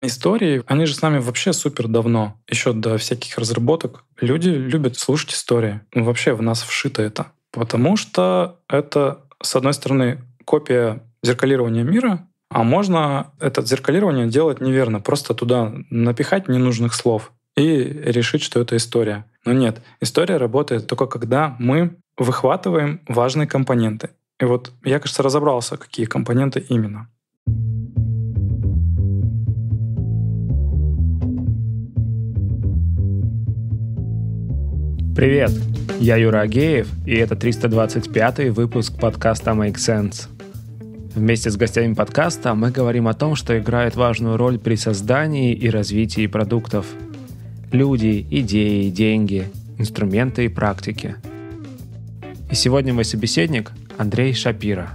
Истории, они же с нами вообще супер давно, еще до всяких разработок. Люди любят слушать истории. Вообще в нас вшито это. Потому что это, с одной стороны, копия зеркалирования мира, а можно это зеркалирование делать неверно, просто туда напихать ненужных слов и решить, что это история. Но нет, история работает только когда мы выхватываем важные компоненты. И вот я, кажется, разобрался, какие компоненты именно. thank you Привет, я Юра Агеев, и это 325 выпуск подкаста Make Sense. Вместе с гостями подкаста мы говорим о том, что играет важную роль при создании и развитии продуктов. Люди, идеи, деньги, инструменты и практики. И сегодня мой собеседник Андрей Шапира.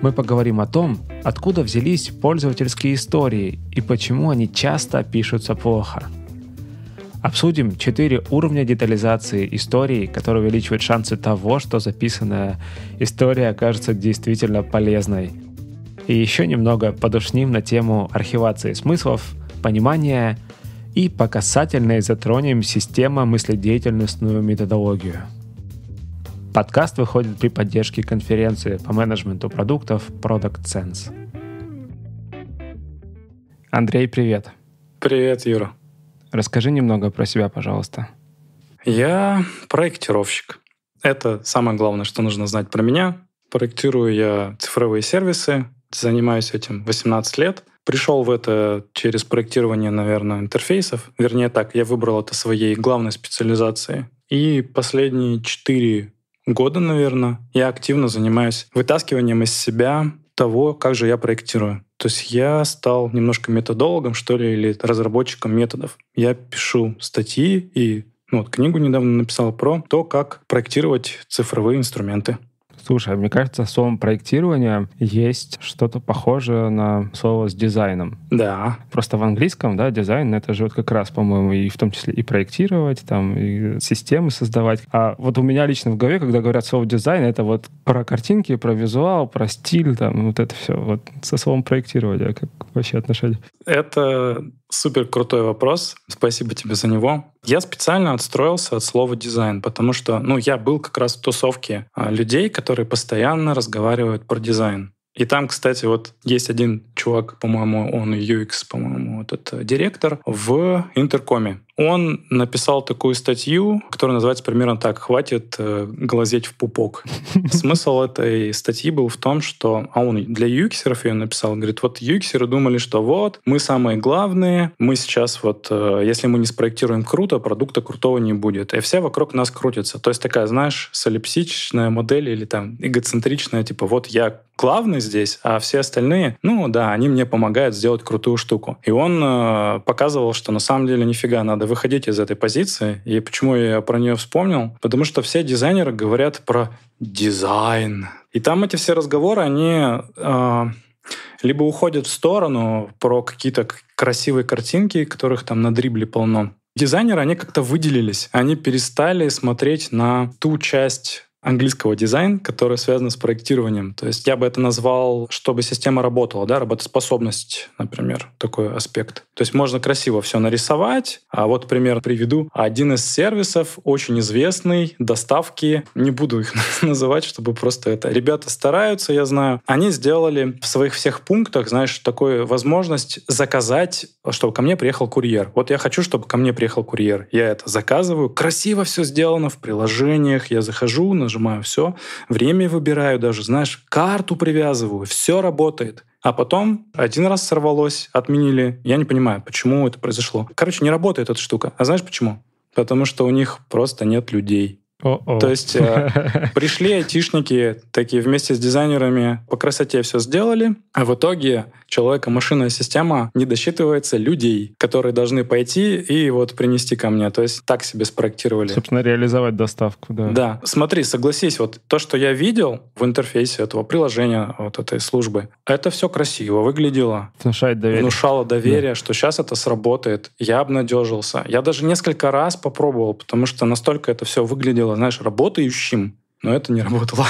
Мы поговорим о том, откуда взялись пользовательские истории и почему они часто пишутся плохо – Обсудим 4 уровня детализации истории, которые увеличивают шансы того, что записанная история окажется действительно полезной. И еще немного подушним на тему архивации смыслов, понимания и по касательной затронем система мыследеятельностную методологию. Подкаст выходит при поддержке конференции по менеджменту продуктов Product Sense. Андрей, привет. Привет, Юра. Расскажи немного про себя, пожалуйста. Я проектировщик. Это самое главное, что нужно знать про меня. Проектирую я цифровые сервисы, занимаюсь этим 18 лет. Пришел в это через проектирование, наверное, интерфейсов. Вернее так, я выбрал это своей главной специализацией. И последние 4 года, наверное, я активно занимаюсь вытаскиванием из себя того, как же я проектирую. То есть я стал немножко методологом, что ли, или разработчиком методов. Я пишу статьи и ну, вот книгу недавно написал про то, как проектировать цифровые инструменты. Слушай, мне кажется, словом проектирование есть что-то похожее на слово с дизайном. Да. Просто в английском, да, дизайн — это же вот как раз, по-моему, и в том числе и проектировать, там, и системы создавать. А вот у меня лично в голове, когда говорят слово дизайн, это вот про картинки, про визуал, про стиль, там, вот это все. Вот со словом проектирование как вообще отношение? Это Супер крутой вопрос. Спасибо тебе за него. Я специально отстроился от слова дизайн, потому что ну, я был как раз в тусовке а, людей, которые постоянно разговаривают про дизайн. И там, кстати, вот есть один чувак, по-моему, он UX, по-моему, вот этот э, директор в Интеркоме он написал такую статью, которая называется примерно так «Хватит э, глазеть в пупок». Смысл этой статьи был в том, что... А он для юксеров ее написал. Говорит, вот юксеры думали, что вот, мы самые главные, мы сейчас вот... Э, если мы не спроектируем круто, продукта крутого не будет. И все вокруг нас крутятся. То есть такая, знаешь, солипсичная модель или там эгоцентричная, типа вот я главный здесь, а все остальные, ну да, они мне помогают сделать крутую штуку. И он э, показывал, что на самом деле нифига надо выходить из этой позиции. И почему я про нее вспомнил? Потому что все дизайнеры говорят про дизайн. И там эти все разговоры, они э, либо уходят в сторону про какие-то красивые картинки, которых там на дрибле полно. Дизайнеры, они как-то выделились. Они перестали смотреть на ту часть английского дизайн, который связан с проектированием. То есть я бы это назвал, чтобы система работала, да, работоспособность, например, такой аспект. То есть можно красиво все нарисовать. А вот пример приведу. Один из сервисов, очень известный, доставки, не буду их называть, чтобы просто это... Ребята стараются, я знаю. Они сделали в своих всех пунктах, знаешь, такую возможность заказать, чтобы ко мне приехал курьер. Вот я хочу, чтобы ко мне приехал курьер. Я это заказываю. Красиво все сделано в приложениях. Я захожу, на нажимаю все, время выбираю даже, знаешь, карту привязываю, все работает. А потом один раз сорвалось, отменили. Я не понимаю, почему это произошло. Короче, не работает эта штука. А знаешь почему? Потому что у них просто нет людей. О-о. То есть э, пришли айтишники такие вместе с дизайнерами, по красоте все сделали, а в итоге человека-машинная система не досчитывается людей, которые должны пойти и вот принести ко мне. То есть так себе спроектировали. Собственно, реализовать доставку, да. Да. Смотри, согласись, вот то, что я видел в интерфейсе этого приложения, вот этой службы, это все красиво выглядело. Внушает доверие. Внушало доверие, да. что сейчас это сработает. Я обнадежился. Я даже несколько раз попробовал, потому что настолько это все выглядело, знаешь, работающим, но это не работало.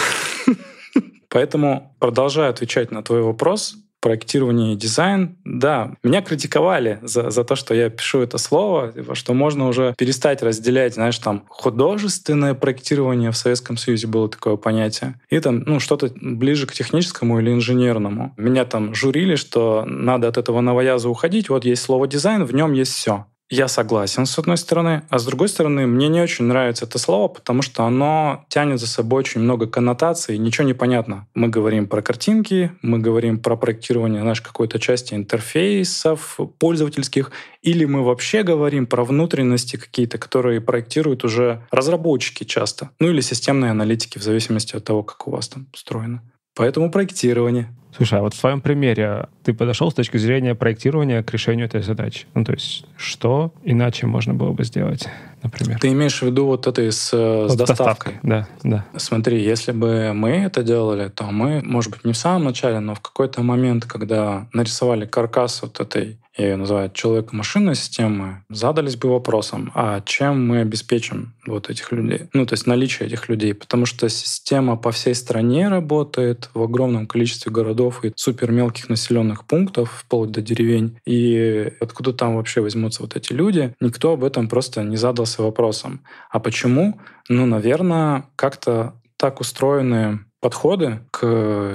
Поэтому, продолжая отвечать на твой вопрос, проектирование и дизайн. Да, меня критиковали за, за то, что я пишу это слово, что можно уже перестать разделять, знаешь, там художественное проектирование в Советском Союзе было такое понятие, и там, ну, что-то ближе к техническому или инженерному. Меня там журили, что надо от этого новояза уходить, вот есть слово дизайн, в нем есть все я согласен, с одной стороны, а с другой стороны, мне не очень нравится это слово, потому что оно тянет за собой очень много коннотаций, ничего не понятно. Мы говорим про картинки, мы говорим про проектирование нашей какой-то части интерфейсов пользовательских, или мы вообще говорим про внутренности какие-то, которые проектируют уже разработчики часто, ну или системные аналитики, в зависимости от того, как у вас там устроено. Поэтому проектирование. Слушай, а вот в твоем примере ты подошел с точки зрения проектирования к решению этой задачи. Ну, то есть, что иначе можно было бы сделать, например? Ты имеешь в виду вот это э, с, вот с доставкой? Да, да. Смотри, если бы мы это делали, то мы, может быть, не в самом начале, но в какой-то момент, когда нарисовали каркас вот этой я ее называю человек-машина системы, задались бы вопросом, а чем мы обеспечим вот этих людей? Ну, то есть наличие этих людей, потому что система по всей стране работает, в огромном количестве городов и супер мелких населенных пунктов, вплоть до деревень. И откуда там вообще возьмутся вот эти люди? Никто об этом просто не задался вопросом. А почему? Ну, наверное, как-то так устроены подходы к,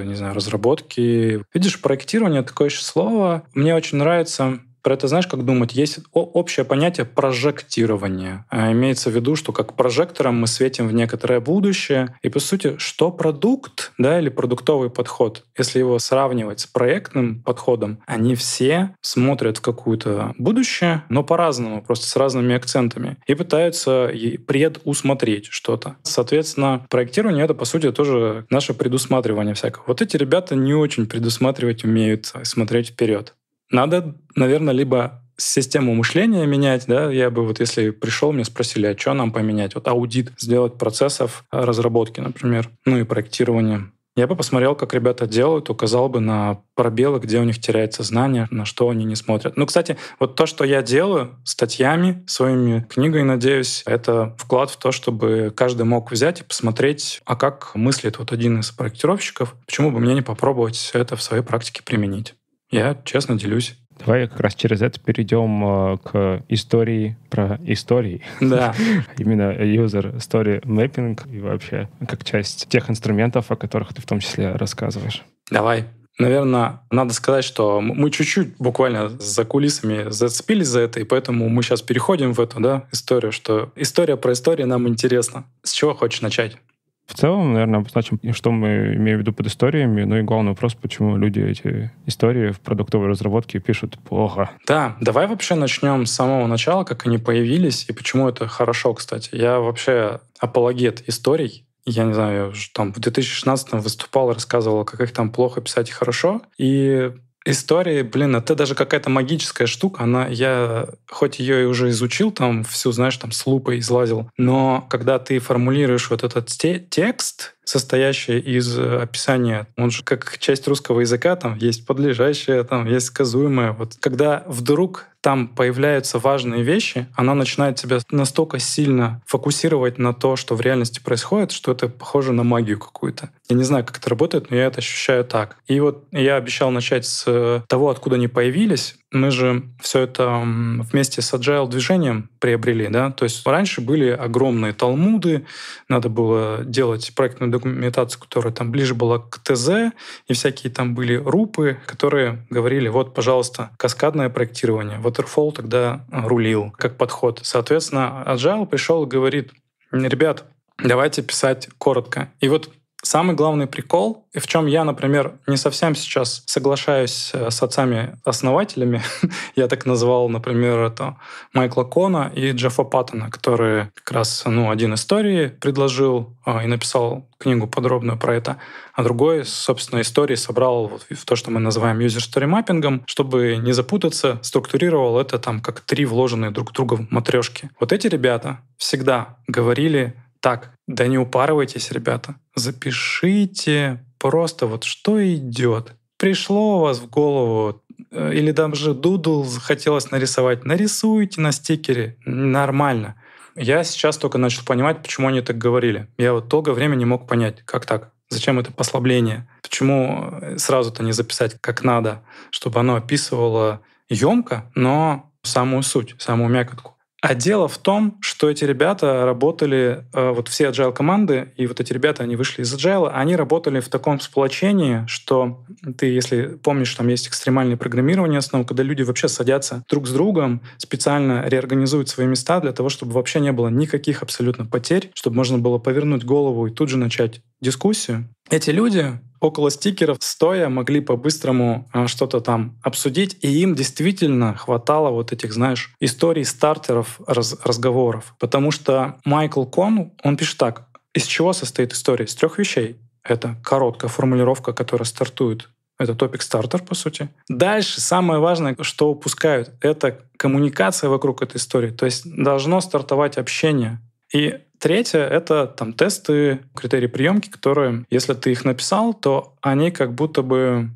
не знаю, разработке. Видишь, проектирование — такое еще слово. Мне очень нравится про это знаешь, как думать? Есть общее понятие прожектирования. А, имеется в виду, что как прожектором мы светим в некоторое будущее. И по сути, что продукт да, или продуктовый подход, если его сравнивать с проектным подходом, они все смотрят в какое-то будущее, но по-разному, просто с разными акцентами. И пытаются предусмотреть что-то. Соответственно, проектирование — это, по сути, тоже наше предусматривание всякого. Вот эти ребята не очень предусматривать умеют, смотреть вперед. Надо, наверное, либо систему мышления менять, да, я бы вот если пришел, мне спросили, а что нам поменять? Вот аудит сделать процессов а, разработки, например, ну и проектирования. Я бы посмотрел, как ребята делают, указал бы на пробелы, где у них теряется знание, на что они не смотрят. Ну, кстати, вот то, что я делаю статьями, своими книгой, надеюсь, это вклад в то, чтобы каждый мог взять и посмотреть, а как мыслит вот один из проектировщиков, почему бы мне не попробовать это в своей практике применить. Я честно делюсь. Давай как раз через это перейдем э, к истории про истории. Да. Именно user story mapping и вообще как часть тех инструментов, о которых ты в том числе рассказываешь. Давай. Наверное, надо сказать, что мы чуть-чуть буквально за кулисами зацепились за это, и поэтому мы сейчас переходим в эту да, историю, что история про историю нам интересна. С чего хочешь начать? В целом, наверное, обозначим, что мы имеем в виду под историями, ну и главный вопрос, почему люди эти истории в продуктовой разработке пишут плохо. Да, давай вообще начнем с самого начала, как они появились и почему это хорошо, кстати. Я вообще апологет историй, я не знаю, я там в 2016 выступал, рассказывал, как их там плохо писать и хорошо. И истории, блин, это а даже какая-то магическая штука. Она, я хоть ее и уже изучил, там всю, знаешь, там с лупой излазил, но когда ты формулируешь вот этот те текст, состоящее из э, описания. Он же как часть русского языка, там есть подлежащее, там есть сказуемое. Вот когда вдруг там появляются важные вещи, она начинает тебя настолько сильно фокусировать на то, что в реальности происходит, что это похоже на магию какую-то. Я не знаю, как это работает, но я это ощущаю так. И вот я обещал начать с э, того, откуда они появились мы же все это вместе с agile движением приобрели, да, то есть раньше были огромные талмуды, надо было делать проектную документацию, которая там ближе была к ТЗ, и всякие там были рупы, которые говорили, вот, пожалуйста, каскадное проектирование, Waterfall тогда рулил как подход. Соответственно, agile пришел и говорит, ребят, давайте писать коротко. И вот Самый главный прикол, и в чем я, например, не совсем сейчас соглашаюсь э, с отцами-основателями, я так назвал, например, это Майкла Кона и Джеффа Паттона, которые как раз ну, один истории предложил э, и написал книгу подробную про это, а другой, собственно, истории собрал вот в то, что мы называем user-story маппингом, чтобы не запутаться, структурировал это там как три вложенные друг в друга матрешки. Вот эти ребята всегда говорили так, да не упарывайтесь, ребята. Запишите просто вот что идет. Пришло у вас в голову э, или даже дудл захотелось нарисовать. Нарисуйте на стикере. Нормально. Я сейчас только начал понимать, почему они так говорили. Я вот долгое время не мог понять, как так. Зачем это послабление? Почему э, сразу-то не записать как надо, чтобы оно описывало емко, но самую суть, самую мякотку? А дело в том, что эти ребята работали, э, вот все agile команды, и вот эти ребята, они вышли из agile, они работали в таком сплочении, что ты, если помнишь, там есть экстремальное программирование основ, когда люди вообще садятся друг с другом, специально реорганизуют свои места для того, чтобы вообще не было никаких абсолютно потерь, чтобы можно было повернуть голову и тут же начать дискуссию. Эти люди около стикеров стоя могли по-быстрому а, что-то там обсудить, и им действительно хватало вот этих, знаешь, историй стартеров раз разговоров. Потому что Майкл Кон, он пишет так, из чего состоит история? Из трех вещей. Это короткая формулировка, которая стартует. Это топик стартер, по сути. Дальше самое важное, что упускают, это коммуникация вокруг этой истории. То есть должно стартовать общение. И Третье — это там тесты, критерии приемки, которые, если ты их написал, то они как будто бы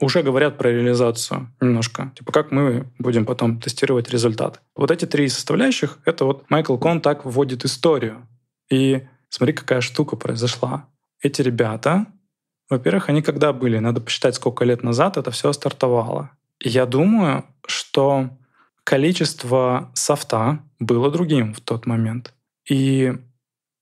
уже говорят про реализацию немножко. Типа, как мы будем потом тестировать результат. Вот эти три составляющих — это вот Майкл Кон так вводит историю. И смотри, какая штука произошла. Эти ребята, во-первых, они когда были? Надо посчитать, сколько лет назад это все стартовало. я думаю, что количество софта было другим в тот момент. И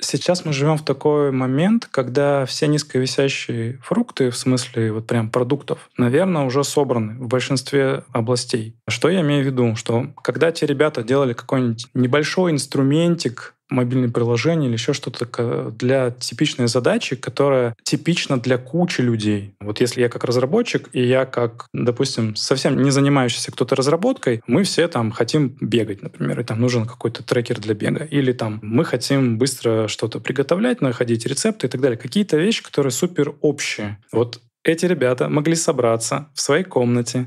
Сейчас мы живем в такой момент, когда все низковисящие фрукты, в смысле вот прям продуктов, наверное, уже собраны в большинстве областей. Что я имею в виду? Что когда те ребята делали какой-нибудь небольшой инструментик мобильное приложение или еще что-то для типичной задачи, которая типична для кучи людей. Вот если я как разработчик и я как, допустим, совсем не занимающийся кто-то разработкой, мы все там хотим бегать, например, и там нужен какой-то трекер для бега. Или там мы хотим быстро что-то приготовлять, находить рецепты и так далее. Какие-то вещи, которые супер общие. Вот эти ребята могли собраться в своей комнате,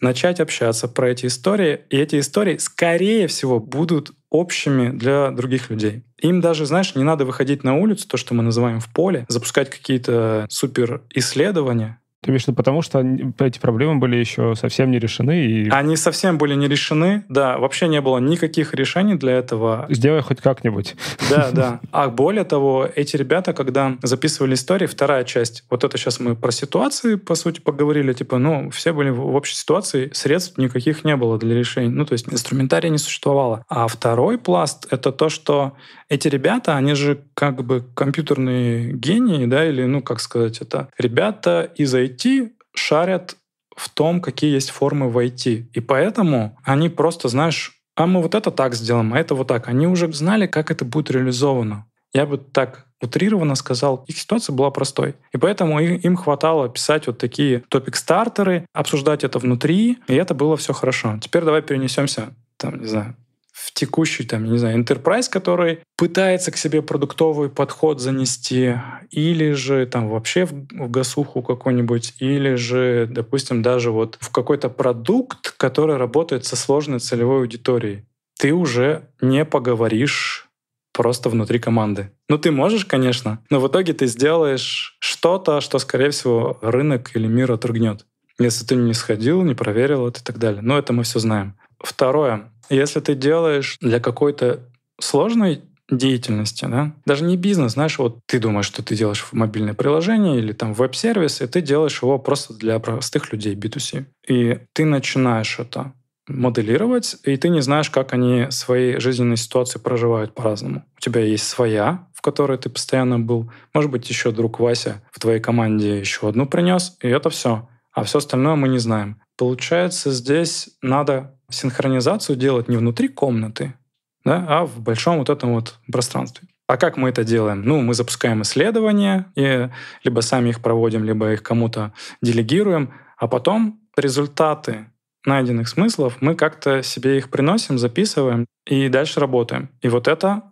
начать общаться про эти истории, и эти истории, скорее всего, будут общими для других людей. Им даже, знаешь, не надо выходить на улицу, то, что мы называем в поле, запускать какие-то супер исследования, то бишь, потому что эти проблемы были еще совсем не решены. И... Они совсем были не решены, да. Вообще не было никаких решений для этого. Сделай хоть как-нибудь. Да, да. А более того, эти ребята, когда записывали истории, вторая часть, вот это сейчас мы про ситуации, по сути, поговорили, типа, ну, все были в общей ситуации, средств никаких не было для решений. Ну, то есть инструментария не существовало. А второй пласт — это то, что эти ребята, они же как бы компьютерные гении, да, или, ну, как сказать, это ребята из IT шарят в том, какие есть формы в IT. И поэтому они просто, знаешь, а мы вот это так сделаем, а это вот так. Они уже знали, как это будет реализовано. Я бы так утрированно сказал, их ситуация была простой. И поэтому им хватало писать вот такие топик-стартеры, обсуждать это внутри, и это было все хорошо. Теперь давай перенесемся там, не знаю, в текущий, там, не знаю, enterprise, который пытается к себе продуктовый подход занести, или же там вообще в, в гасуху какой-нибудь, или же, допустим, даже вот в какой-то продукт, который работает со сложной целевой аудиторией, ты уже не поговоришь просто внутри команды. Ну, ты можешь, конечно, но в итоге ты сделаешь что-то, что, скорее всего, рынок или мир отрыгнет. Если ты не сходил, не проверил это и так далее. Но это мы все знаем. Второе. Если ты делаешь для какой-то сложной деятельности, да? Даже не бизнес, знаешь, вот ты думаешь, что ты делаешь мобильное приложение или там веб-сервис, и ты делаешь его просто для простых людей B2C. И ты начинаешь это моделировать, и ты не знаешь, как они свои жизненные ситуации проживают по-разному. У тебя есть своя, в которой ты постоянно был. Может быть, еще друг Вася в твоей команде еще одну принес, и это все. А все остальное мы не знаем. Получается, здесь надо синхронизацию делать не внутри комнаты, да, а в большом вот этом вот пространстве. А как мы это делаем? Ну, мы запускаем исследования, и либо сами их проводим, либо их кому-то делегируем, а потом результаты найденных смыслов мы как-то себе их приносим, записываем и дальше работаем. И вот это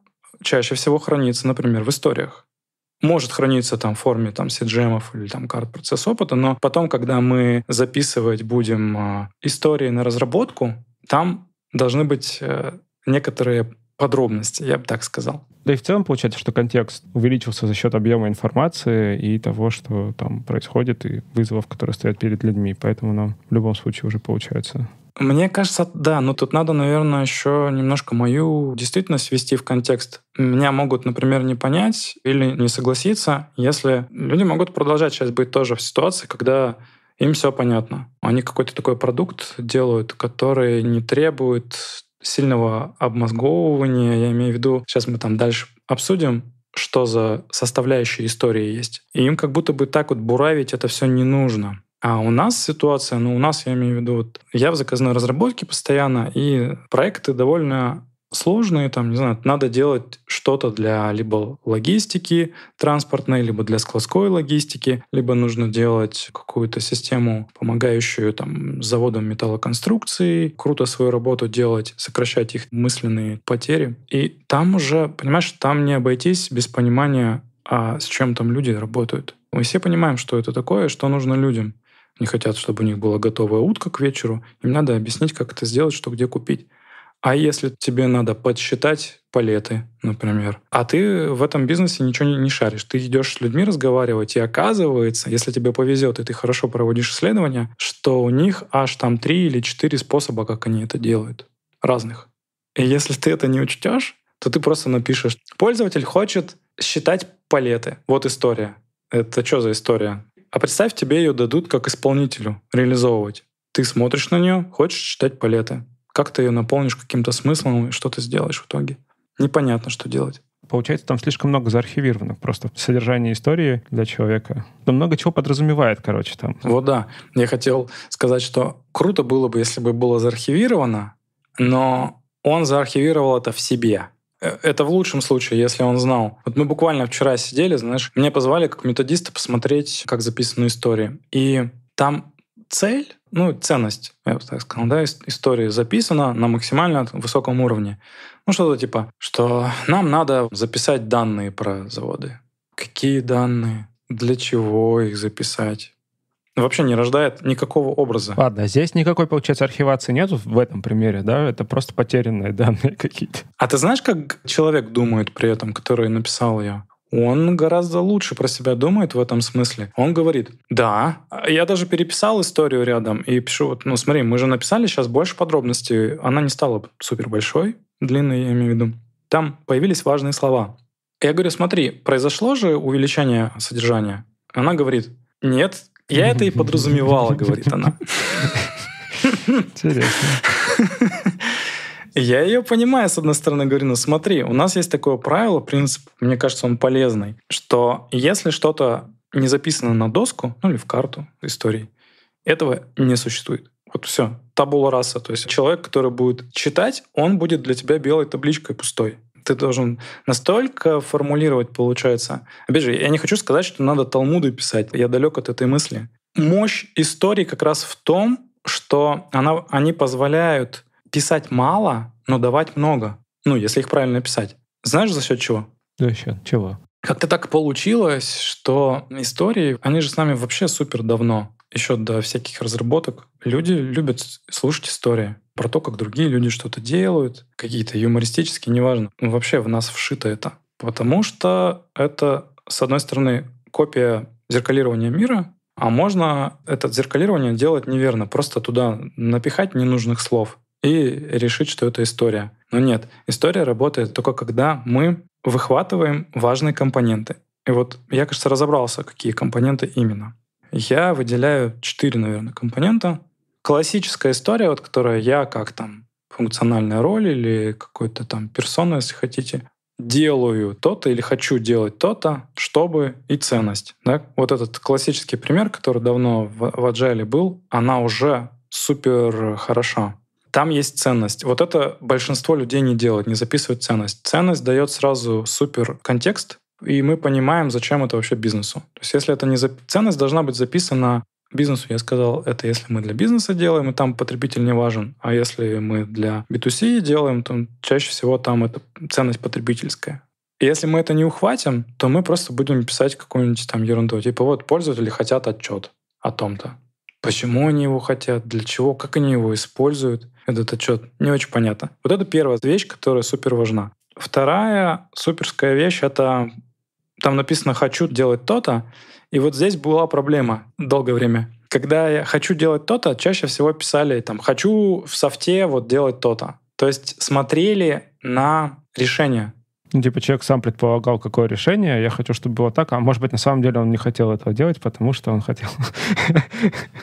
чаще всего хранится, например, в историях может храниться там в форме там CGM или там карт процесс опыта, но потом, когда мы записывать будем а, истории на разработку, там должны быть э, некоторые подробности, я бы так сказал. Да и в целом получается, что контекст увеличился за счет объема информации и того, что там происходит, и вызовов, которые стоят перед людьми. Поэтому нам ну, в любом случае уже получается мне кажется, да, но тут надо, наверное, еще немножко мою действительность ввести в контекст. Меня могут, например, не понять или не согласиться, если люди могут продолжать сейчас быть тоже в ситуации, когда им все понятно. Они какой-то такой продукт делают, который не требует сильного обмозговывания. Я имею в виду, сейчас мы там дальше обсудим, что за составляющие истории есть. И им как будто бы так вот буравить это все не нужно. А у нас ситуация, ну у нас я имею в виду, вот, я в заказной разработке постоянно, и проекты довольно сложные, там, не знаю, надо делать что-то для либо логистики транспортной, либо для складской логистики, либо нужно делать какую-то систему, помогающую там заводам металлоконструкции, круто свою работу делать, сокращать их мысленные потери. И там уже, понимаешь, там не обойтись без понимания, а с чем там люди работают. Мы все понимаем, что это такое, что нужно людям. Не хотят, чтобы у них была готовая утка к вечеру. Им надо объяснить, как это сделать, что где купить. А если тебе надо подсчитать палеты, например, а ты в этом бизнесе ничего не, не шаришь, ты идешь с людьми разговаривать, и оказывается, если тебе повезет, и ты хорошо проводишь исследования, что у них аж там три или четыре способа, как они это делают. Разных. И если ты это не учтешь, то ты просто напишешь, пользователь хочет считать палеты. Вот история. Это что за история? А представь, тебе ее дадут как исполнителю, реализовывать. Ты смотришь на нее, хочешь читать палеты. Как ты ее наполнишь каким-то смыслом и что ты сделаешь в итоге? Непонятно, что делать. Получается, там слишком много заархивированных просто содержание истории для человека. Там много чего подразумевает, короче, там. Вот да. Я хотел сказать, что круто было бы, если бы было заархивировано, но он заархивировал это в себе. Э, это в лучшем случае, если он знал. Вот мы буквально вчера сидели, знаешь, меня позвали как методиста посмотреть, как записаны истории. И там цель, ну, ценность, я бы так сказал, да, история записана на максимально высоком уровне. Ну, что-то типа, что нам надо записать данные про заводы. Какие данные? Для чего их записать? вообще не рождает никакого образа. Ладно, а здесь никакой, получается, архивации нет в этом примере, да? Это просто потерянные данные какие-то. А ты знаешь, как человек думает при этом, который написал ее? он гораздо лучше про себя думает в этом смысле. Он говорит, да, я даже переписал историю рядом и пишу, вот, ну смотри, мы же написали сейчас больше подробностей, она не стала супер большой, длинной я имею в виду. Там появились важные слова. Я говорю, смотри, произошло же увеличение содержания? Она говорит, нет, я это и подразумевала, говорит она. Интересно. Я ее понимаю, с одной стороны, говорю, ну смотри, у нас есть такое правило, принцип, мне кажется, он полезный, что если что-то не записано на доску, ну или в карту истории, этого не существует. Вот все, табула раса. То есть человек, который будет читать, он будет для тебя белой табличкой пустой ты должен настолько формулировать, получается. Опять же, я не хочу сказать, что надо Талмуды писать. Я далек от этой мысли. Мощь истории как раз в том, что она, они позволяют писать мало, но давать много. Ну, если их правильно писать. Знаешь, за счет чего? За счет чего? Как-то так получилось, что истории, они же с нами вообще супер давно еще до всяких разработок, люди любят слушать истории про то, как другие люди что-то делают, какие-то юмористические, неважно. Ну, вообще в нас вшито это. Потому что это, с одной стороны, копия зеркалирования мира, а можно это зеркалирование делать неверно, просто туда напихать ненужных слов и решить, что это история. Но нет, история работает только когда мы выхватываем важные компоненты. И вот я, кажется, разобрался, какие компоненты именно я выделяю четыре, наверное, компонента. Классическая история, вот которая я как там функциональная роль или какой-то там персона, если хотите, делаю то-то или хочу делать то-то, чтобы и ценность. Да? Вот этот классический пример, который давно в, в Agile был, она уже супер хороша. Там есть ценность. Вот это большинство людей не делают, не записывают ценность. Ценность дает сразу супер контекст, и мы понимаем, зачем это вообще бизнесу. То есть если это не зап... ценность должна быть записана бизнесу, я сказал, это если мы для бизнеса делаем, и там потребитель не важен, а если мы для B2C делаем, то чаще всего там это ценность потребительская. И если мы это не ухватим, то мы просто будем писать какую-нибудь там ерунду. Типа вот пользователи хотят отчет о том-то. Почему они его хотят, для чего, как они его используют, этот отчет, не очень понятно. Вот это первая вещь, которая супер важна. Вторая суперская вещь — это там написано «хочу делать то-то», и вот здесь была проблема долгое время. Когда я «хочу делать то-то», чаще всего писали там «хочу в софте вот делать то-то». То есть смотрели на решение. Ну, типа, человек сам предполагал, какое решение, я хочу, чтобы было так, а может быть, на самом деле он не хотел этого делать, потому что он хотел.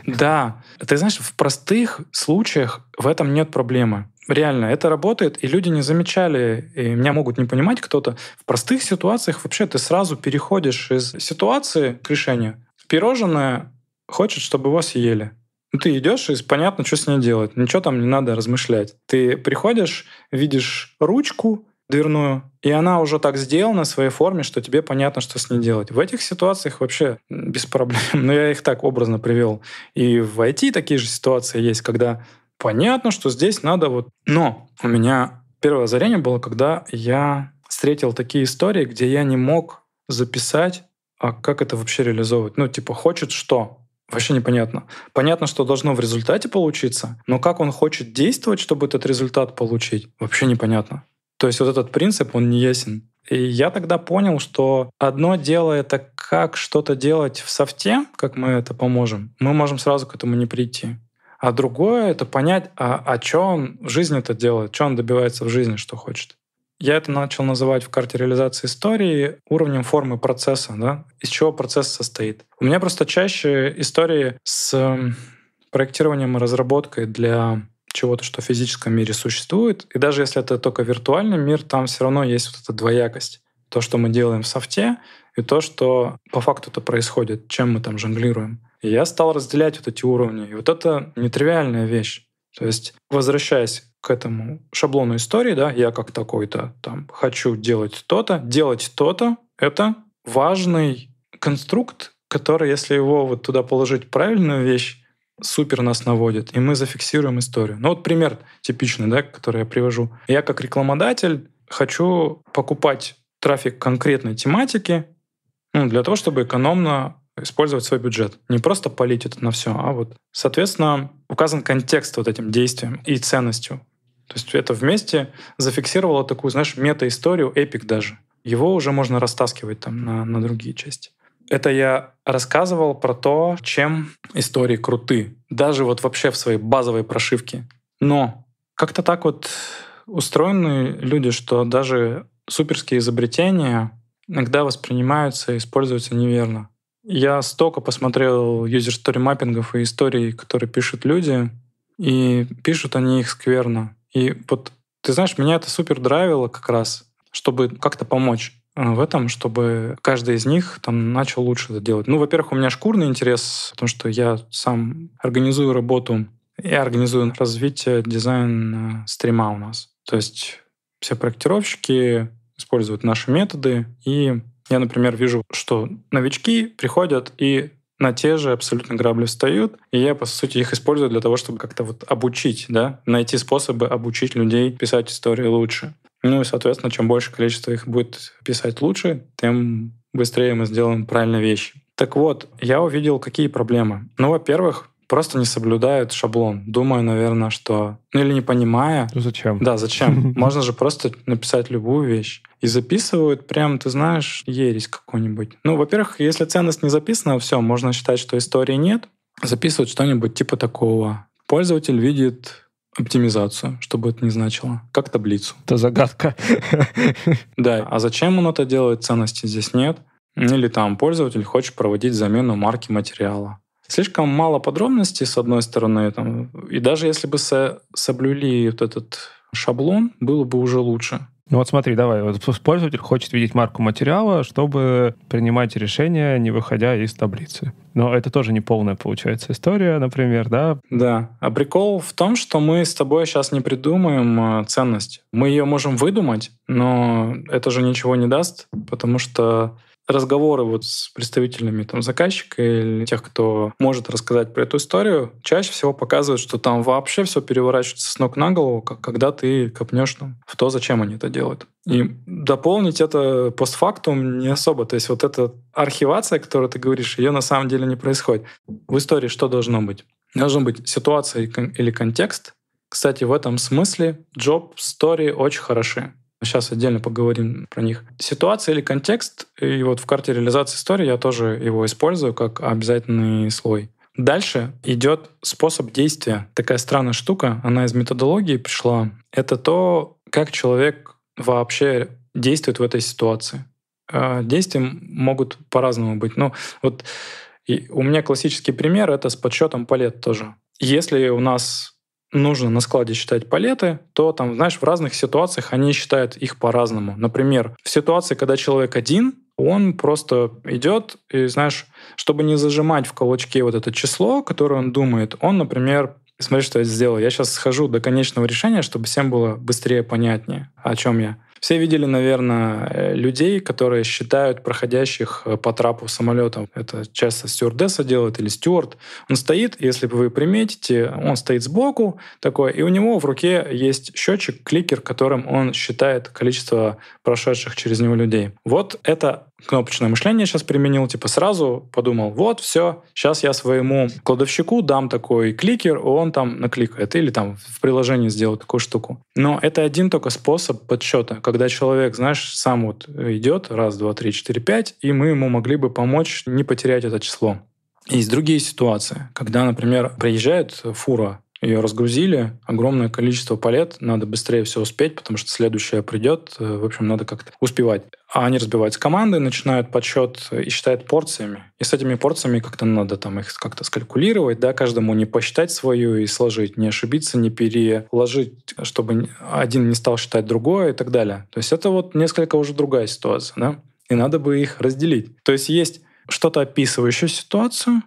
Да. Ты знаешь, в простых случаях в этом нет проблемы. Реально, это работает, и люди не замечали, и меня могут не понимать кто-то. В простых ситуациях вообще ты сразу переходишь из ситуации к решению. Пирожное хочет, чтобы вас ели, ну, ты идешь и понятно, что с ней делать. Ничего там не надо размышлять. Ты приходишь, видишь ручку, дверную. И она уже так сделана в своей форме, что тебе понятно, что с ней делать. В этих ситуациях вообще без проблем. Но я их так образно привел. И в IT такие же ситуации есть, когда понятно, что здесь надо вот... Но у меня первое озарение было, когда я встретил такие истории, где я не мог записать, а как это вообще реализовывать. Ну, типа, хочет что? Вообще непонятно. Понятно, что должно в результате получиться, но как он хочет действовать, чтобы этот результат получить, вообще непонятно. То есть вот этот принцип, он не ясен. И я тогда понял, что одно дело — это как что-то делать в софте, как мы это поможем. Мы можем сразу к этому не прийти. А другое — это понять, а, а что он в жизни это делает, что он добивается в жизни, что хочет. Я это начал называть в карте реализации истории уровнем формы процесса, да, из чего процесс состоит. У меня просто чаще истории с эм, проектированием и разработкой для чего-то, что в физическом мире существует. И даже если это только виртуальный мир, там все равно есть вот эта двоякость. То, что мы делаем в софте, и то, что по факту это происходит, чем мы там жонглируем. И я стал разделять вот эти уровни. И вот это нетривиальная вещь. То есть, возвращаясь к этому шаблону истории, да, я как такой-то там хочу делать то-то, делать то-то, это важный конструкт, который, если его вот туда положить правильную вещь, супер нас наводит, и мы зафиксируем историю. Ну вот пример типичный, да, который я привожу. Я как рекламодатель хочу покупать трафик конкретной тематики ну, для того, чтобы экономно использовать свой бюджет. Не просто полить это на все, а вот, соответственно, указан контекст вот этим действием и ценностью. То есть это вместе зафиксировало такую, знаешь, мета-историю, эпик даже. Его уже можно растаскивать там на, на другие части. Это я рассказывал про то, чем истории круты. Даже вот вообще в своей базовой прошивке. Но как-то так вот устроены люди, что даже суперские изобретения иногда воспринимаются и используются неверно. Я столько посмотрел юзер-стори маппингов и историй, которые пишут люди, и пишут они их скверно. И вот, ты знаешь, меня это супер драйвило как раз, чтобы как-то помочь. Э, в этом, чтобы каждый из них там начал лучше это делать. Ну, во-первых, у меня шкурный интерес, потому что я сам организую работу и организую развитие дизайн э, стрима у нас. То есть все проектировщики используют наши методы, и я, например, вижу, что новички приходят и на те же абсолютно грабли встают, и я, по сути, их использую для того, чтобы как-то вот обучить, да, найти способы обучить людей писать истории лучше. Ну и, соответственно, чем больше количество их будет писать лучше, тем быстрее мы сделаем правильные вещи. Так вот, я увидел, какие проблемы. Ну, во-первых, просто не соблюдают шаблон, думая, наверное, что... Ну или не понимая. Ну зачем? Да, зачем? Можно же просто написать любую вещь. И записывают прям, ты знаешь, ересь какую-нибудь. Ну, во-первых, если ценность не записана, все, можно считать, что истории нет. Записывают что-нибудь типа такого. Пользователь видит оптимизацию, что бы это ни значило, как таблицу. Это загадка. Да, а зачем он это делает, ценности здесь нет. Или там пользователь хочет проводить замену марки материала. Слишком мало подробностей, с одной стороны. Там, и даже если бы со соблюли вот этот шаблон, было бы уже лучше. Ну вот смотри, давай, вот пользователь хочет видеть марку материала, чтобы принимать решение, не выходя из таблицы. Но это тоже не полная, получается, история, например, да? Да. А прикол в том, что мы с тобой сейчас не придумаем а, ценность. Мы ее можем выдумать, но это же ничего не даст, потому что разговоры вот с представителями там, заказчика или тех, кто может рассказать про эту историю, чаще всего показывают, что там вообще все переворачивается с ног на голову, как, когда ты копнешь там, в то, зачем они это делают. И дополнить это постфактум не особо. То есть вот эта архивация, о которой ты говоришь, ее на самом деле не происходит. В истории что должно быть? Должен быть ситуация или контекст. Кстати, в этом смысле job story очень хороши. Сейчас отдельно поговорим про них. Ситуация или контекст, и вот в карте реализации истории я тоже его использую как обязательный слой. Дальше идет способ действия. Такая странная штука, она из методологии пришла. Это то, как человек вообще действует в этой ситуации. А, действия могут по-разному быть. Ну, вот у меня классический пример — это с подсчетом палет тоже. Если у нас нужно на складе считать палеты, то там, знаешь, в разных ситуациях они считают их по-разному. Например, в ситуации, когда человек один, он просто идет и, знаешь, чтобы не зажимать в колочке вот это число, которое он думает, он, например, смотри, что я сделал. Я сейчас схожу до конечного решения, чтобы всем было быстрее понятнее, о чем я. Все видели, наверное, э, людей, которые считают проходящих э, по трапу самолетом. Это часто стюардесса делает или стюард. Он стоит, если вы приметите, он стоит сбоку такой, и у него в руке есть счетчик, кликер, которым он считает количество прошедших через него людей. Вот это кнопочное мышление сейчас применил, типа сразу подумал, вот, все, сейчас я своему кладовщику дам такой кликер, он там накликает, или там в приложении сделал такую штуку. Но это один только способ подсчета, когда человек, знаешь, сам вот идет, раз, два, три, четыре, пять, и мы ему могли бы помочь не потерять это число. Есть другие ситуации, когда, например, приезжает фура ее разгрузили, огромное количество палет, надо быстрее все успеть, потому что следующая придет, э, в общем, надо как-то успевать. А они разбиваются команды, начинают подсчет э, и считают порциями. И с этими порциями как-то надо там их как-то скалькулировать, да, каждому не посчитать свою и сложить, не ошибиться, не переложить, чтобы один не стал считать другое и так далее. То есть это вот несколько уже другая ситуация, да, и надо бы их разделить. То есть есть что-то описывающее ситуацию,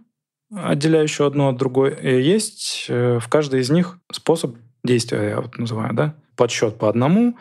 отделяющую одно от другой, э, есть э, в каждой из них способ действия, я вот называю, да, подсчет по одному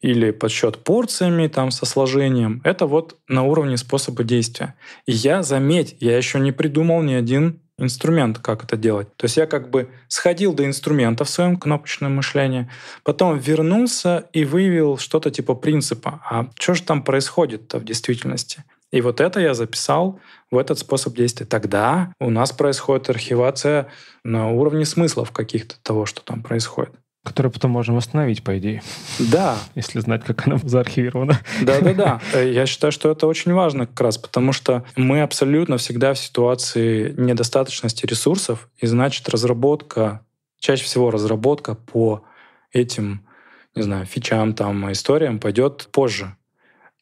или подсчет порциями, там, со сложением. Это вот на уровне способа действия. И я, заметь, я еще не придумал ни один инструмент, как это делать. То есть я как бы сходил до инструмента в своем кнопочном мышлении, потом вернулся и выявил что-то типа принципа. А что же там происходит-то в действительности? И вот это я записал в этот способ действия. Тогда у нас происходит архивация на уровне смыслов каких-то того, что там происходит. Которую потом можем восстановить, по идее. Да. Если знать, как она заархивирована. Да-да-да. Э, я считаю, что это очень важно как раз, потому что мы абсолютно всегда в ситуации недостаточности ресурсов, и значит разработка, чаще всего разработка по этим, не знаю, фичам, там, историям пойдет позже.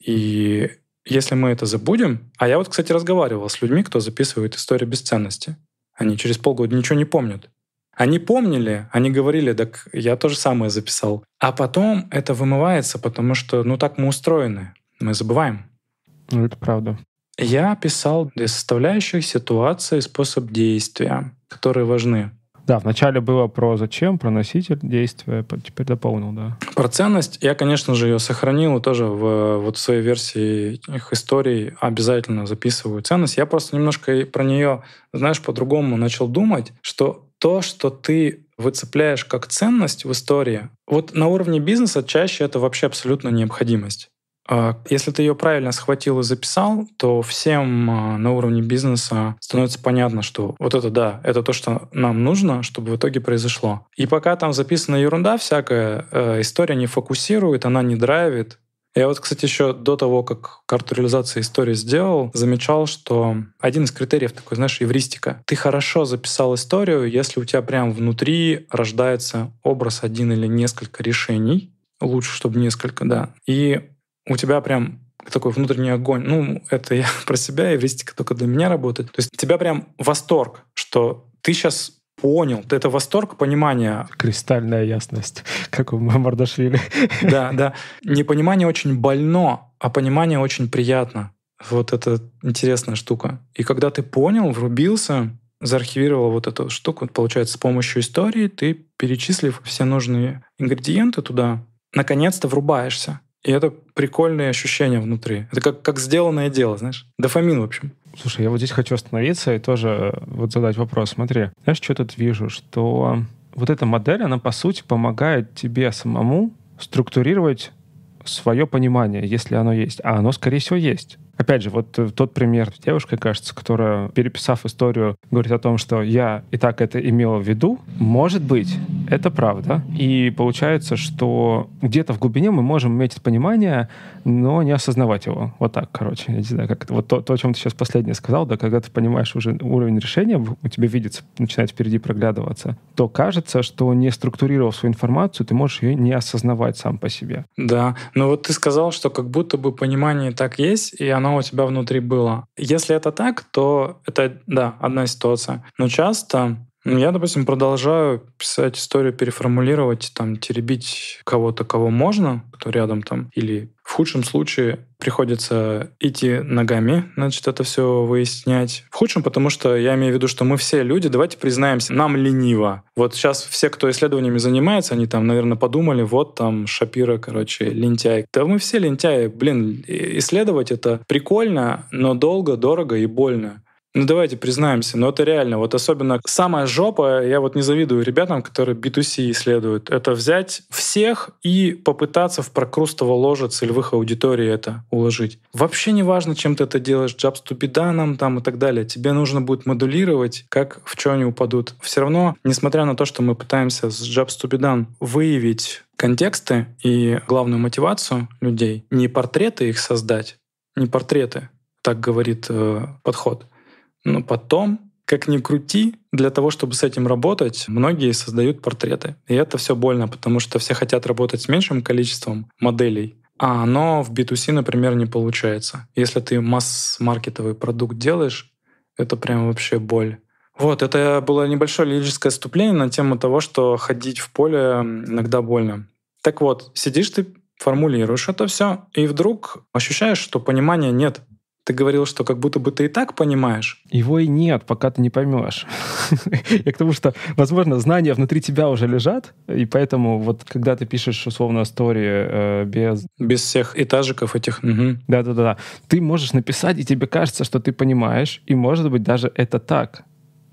И если мы это забудем... А я вот, кстати, разговаривал с людьми, кто записывает историю без ценности. Они через полгода ничего не помнят. Они помнили, они говорили, так я то же самое записал. А потом это вымывается, потому что, ну, так мы устроены. Мы забываем. Ну, это правда. Я писал две составляющих — ситуация и способ действия, которые важны. Да, вначале было про зачем, про носитель действия, теперь дополнил, да. Про ценность я, конечно же, ее сохранил и тоже в вот в своей версии их историй обязательно записываю ценность. Я просто немножко про нее, знаешь, по-другому начал думать, что то, что ты выцепляешь как ценность в истории, вот на уровне бизнеса чаще это вообще абсолютно необходимость. А, если ты ее правильно схватил и записал, то всем а, на уровне бизнеса становится понятно, что вот это да, это то, что нам нужно, чтобы в итоге произошло. И пока там записана ерунда всякая, э, история не фокусирует, она не драйвит. Я вот, кстати, еще до того, как карту реализации истории сделал, замечал, что один из критериев такой, знаешь, евристика. Ты хорошо записал историю, если у тебя прям внутри рождается образ один или несколько решений, лучше, чтобы несколько, да. И у тебя прям такой внутренний огонь. Ну, это я про себя, евристика только для меня работает. То есть у тебя прям восторг, что ты сейчас понял. Это восторг понимания. Кристальная ясность, как у Мардашвили. Да, да. Непонимание очень больно, а понимание очень приятно. Вот это интересная штука. И когда ты понял, врубился, заархивировал вот эту штуку, получается, с помощью истории ты, перечислив все нужные ингредиенты туда, наконец-то врубаешься. И это прикольные ощущения внутри. Это как, как сделанное дело, знаешь. Дофамин, в общем. Слушай, я вот здесь хочу остановиться и тоже э, вот задать вопрос. Смотри, знаешь, что тут вижу? Что вот эта модель, она, по сути, помогает тебе самому структурировать свое понимание, если оно есть. А оно, скорее всего, есть. Опять же, вот э, тот пример с девушкой, кажется, которая, переписав историю, говорит о том, что я и так это имела в виду. Может быть, это правда. И получается, что где-то в глубине мы можем иметь понимание, но не осознавать его. Вот так, короче. Я не знаю, как это. Вот то, то, о чем ты сейчас последнее сказал, да, когда ты понимаешь уже уровень решения, у тебя видится, начинает впереди проглядываться, то кажется, что не структурировав свою информацию, ты можешь ее не осознавать сам по себе. Да, но вот ты сказал, что как будто бы понимание так есть, и оно оно у тебя внутри было. Если это так, то это, да, одна ситуация. Но часто я, допустим, продолжаю писать историю, переформулировать, там, теребить кого-то, кого можно, кто рядом там, или в худшем случае приходится идти ногами, значит, это все выяснять. В худшем, потому что я имею в виду, что мы все люди, давайте признаемся, нам лениво. Вот сейчас все, кто исследованиями занимается, они там, наверное, подумали, вот там Шапира, короче, лентяй. Да мы все лентяи. Блин, исследовать это прикольно, но долго, дорого и больно. Ну давайте признаемся, но это реально, вот особенно самая жопа, я вот не завидую ребятам, которые B2C исследуют, это взять всех и попытаться в прокрустово ложе целевых аудиторий это уложить. Вообще не важно, чем ты это делаешь, джабс тубиданом там и так далее, тебе нужно будет модулировать, как в что они упадут. Все равно, несмотря на то, что мы пытаемся с джабс тубидан выявить контексты и главную мотивацию людей, не портреты их создать, не портреты, так говорит э, подход, но потом, как ни крути, для того, чтобы с этим работать, многие создают портреты. И это все больно, потому что все хотят работать с меньшим количеством моделей, а оно в B2C, например, не получается. Если ты масс-маркетовый продукт делаешь, это прям вообще боль. Вот, это было небольшое лирическое вступление на тему того, что ходить в поле иногда больно. Так вот, сидишь ты, формулируешь это все, и вдруг ощущаешь, что понимания нет. Ты говорил, что как будто бы ты и так понимаешь. Его и нет, пока ты не поймешь. Я к тому, что, возможно, знания внутри тебя уже лежат, и поэтому вот когда ты пишешь условно истории э, без... Без всех этажиков этих. Да-да-да. Ты можешь написать, и тебе кажется, что ты понимаешь, и может быть даже это так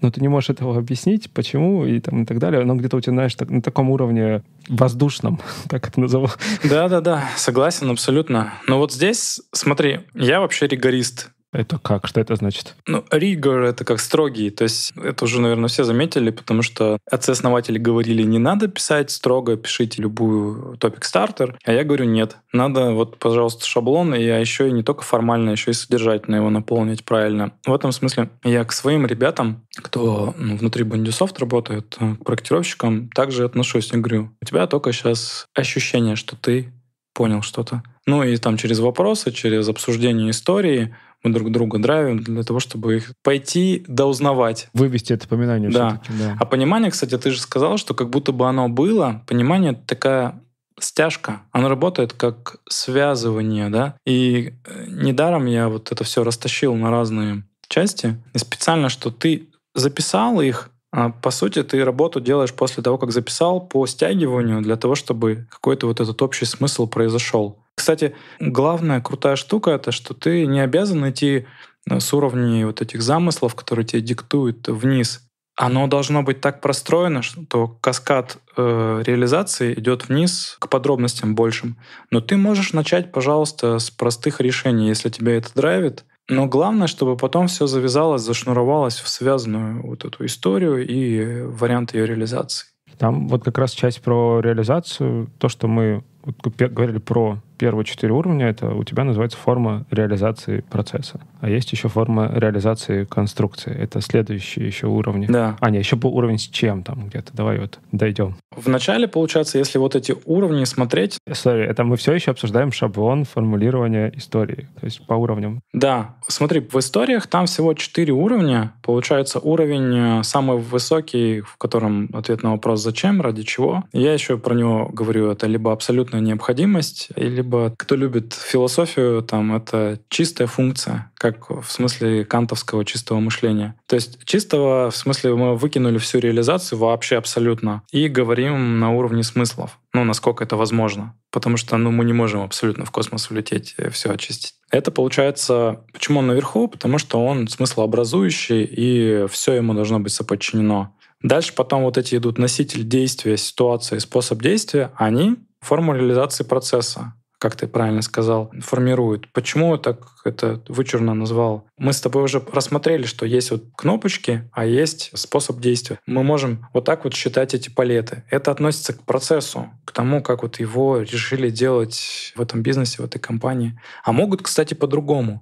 но ты не можешь этого объяснить, почему и, там, и так далее. Но где-то у тебя, знаешь, так, на таком уровне воздушном, как это назову. Да-да-да, согласен абсолютно. Но вот здесь, смотри, я вообще ригорист. Это как? Что это значит? Ну, ригор — это как строгий. То есть это уже, наверное, все заметили, потому что отцы-основатели говорили, не надо писать строго, пишите любую топик-стартер. А я говорю, нет, надо вот, пожалуйста, шаблон, и я а еще и не только формально, а еще и содержательно его наполнить правильно. В этом смысле я к своим ребятам, кто ну, внутри Бандюсофт работает, э, к проектировщикам, также отношусь. и говорю, у тебя только сейчас ощущение, что ты понял что-то. Ну и там через вопросы, через обсуждение истории — мы друг друга драйвим для того, чтобы их пойти доузнавать. Вывести это поминание да. да. А понимание, кстати, ты же сказал, что как будто бы оно было. Понимание — такая стяжка. Оно работает как связывание, да? И э, недаром я вот это все растащил на разные части. И специально, что ты записал их, а по сути, ты работу делаешь после того, как записал, по стягиванию, для того, чтобы какой-то вот этот общий смысл произошел. Кстати, главная крутая штука — это что ты не обязан идти э, с уровней вот этих замыслов, которые тебе диктуют вниз. Оно должно быть так простроено, что каскад э, реализации идет вниз к подробностям большим. Но ты можешь начать, пожалуйста, с простых решений, если тебя это драйвит. Но главное, чтобы потом все завязалось, зашнуровалось в связанную вот эту историю и вариант ее реализации. Там вот как раз часть про реализацию, то, что мы вот говорили про первые четыре уровня это у тебя называется форма реализации процесса. А есть еще форма реализации конструкции. Это следующие еще уровни. Да. А, нет, еще был уровень с чем там где-то. Давай вот дойдем. В начале, получается, если вот эти уровни смотреть... Sorry, это мы все еще обсуждаем шаблон формулирования истории. То есть по уровням. Да. Смотри, в историях там всего четыре уровня. Получается, уровень э, самый высокий, в котором ответ на вопрос «зачем?», «ради чего?». Я еще про него говорю, это либо абсолютная необходимость, либо либо кто любит философию, там это чистая функция, как в смысле кантовского чистого мышления. То есть чистого, в смысле мы выкинули всю реализацию вообще абсолютно и говорим на уровне смыслов, ну, насколько это возможно. Потому что ну, мы не можем абсолютно в космос улететь и все очистить. Это получается, почему он наверху? Потому что он смыслообразующий, и все ему должно быть соподчинено. Дальше потом вот эти идут носитель действия, ситуация способ действия, они форма реализации процесса как ты правильно сказал, формирует. Почему так это вычурно назвал? Мы с тобой уже рассмотрели, что есть вот кнопочки, а есть способ действия. Мы можем вот так вот считать эти палеты. Это относится к процессу, к тому, как вот его решили делать в этом бизнесе, в этой компании. А могут, кстати, по-другому.